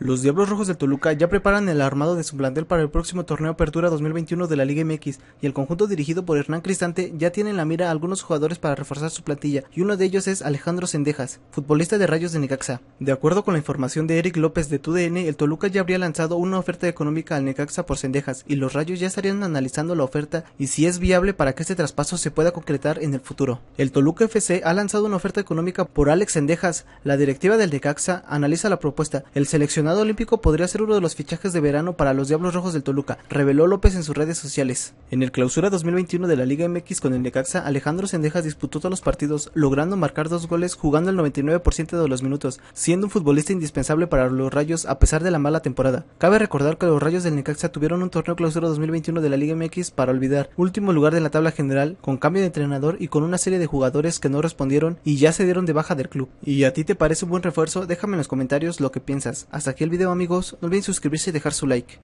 Los Diablos Rojos del Toluca ya preparan el armado de su plantel para el próximo torneo Apertura 2021 de la Liga MX y el conjunto dirigido por Hernán Cristante ya tiene en la mira a algunos jugadores para reforzar su plantilla y uno de ellos es Alejandro Sendejas, futbolista de Rayos de Necaxa. De acuerdo con la información de Eric López de TUDN, el Toluca ya habría lanzado una oferta económica al Necaxa por Sendejas y los Rayos ya estarían analizando la oferta y si es viable para que este traspaso se pueda concretar en el futuro. El Toluca FC ha lanzado una oferta económica por Alex Sendejas. La directiva del Necaxa analiza la propuesta. El seleccionador seleccionado olímpico podría ser uno de los fichajes de verano para los Diablos Rojos del Toluca, reveló López en sus redes sociales. En el clausura 2021 de la Liga MX con el Necaxa, Alejandro Sendejas disputó todos los partidos, logrando marcar dos goles jugando el 99% de los minutos, siendo un futbolista indispensable para los Rayos a pesar de la mala temporada. Cabe recordar que los Rayos del Necaxa tuvieron un torneo clausura 2021 de la Liga MX para olvidar, último lugar de la tabla general, con cambio de entrenador y con una serie de jugadores que no respondieron y ya se dieron de baja del club. ¿Y a ti te parece un buen refuerzo? Déjame en los comentarios lo que piensas. Hasta aquí el video amigos, no olviden suscribirse y dejar su like.